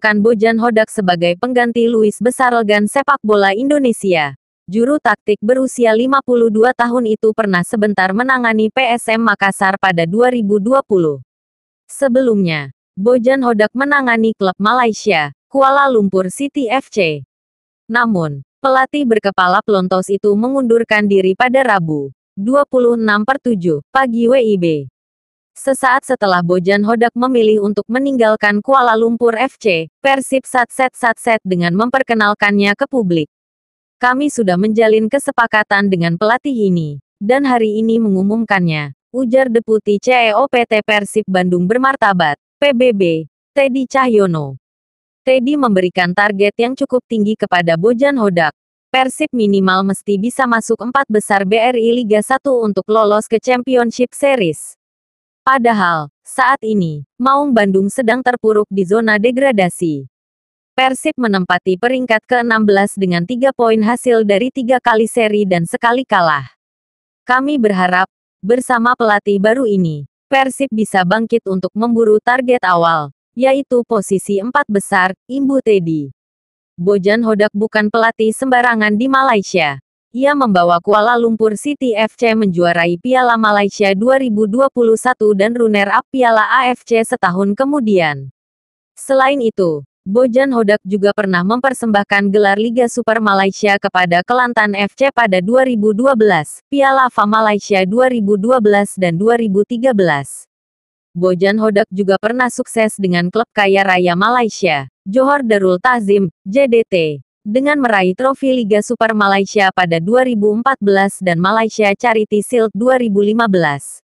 mendatangkan Bojan Hodak sebagai pengganti Luis Besarelgan sepak bola Indonesia. Juru taktik berusia 52 tahun itu pernah sebentar menangani PSM Makassar pada 2020. Sebelumnya, Bojan Hodak menangani klub Malaysia, Kuala Lumpur City FC. Namun, pelatih berkepala pelontos itu mengundurkan diri pada Rabu, 26 7, pagi WIB. Sesaat setelah Bojan Hodak memilih untuk meninggalkan Kuala Lumpur FC, Persib satset-satset dengan memperkenalkannya ke publik. Kami sudah menjalin kesepakatan dengan pelatih ini, dan hari ini mengumumkannya, ujar Deputi CEO PT Persib Bandung Bermartabat, PBB, Teddy Cahyono. Teddy memberikan target yang cukup tinggi kepada Bojan Hodak. Persib minimal mesti bisa masuk empat besar BRI Liga 1 untuk lolos ke Championship Series. Padahal, saat ini, Maung Bandung sedang terpuruk di zona degradasi. Persib menempati peringkat ke-16 dengan tiga poin hasil dari tiga kali seri dan sekali kalah. Kami berharap, bersama pelatih baru ini, Persib bisa bangkit untuk memburu target awal, yaitu posisi empat besar, imbu Teddy. Bojan Hodak bukan pelatih sembarangan di Malaysia. Ia membawa Kuala Lumpur City FC menjuarai Piala Malaysia 2021 dan runner-up Piala AFC setahun kemudian. Selain itu, Bojan Hodak juga pernah mempersembahkan gelar Liga Super Malaysia kepada Kelantan FC pada 2012, Piala FA Malaysia 2012 dan 2013. Bojan Hodak juga pernah sukses dengan klub kaya raya Malaysia, Johor Darul Tazim, JDT dengan meraih trofi Liga Super Malaysia pada 2014 dan Malaysia Charity Shield 2015.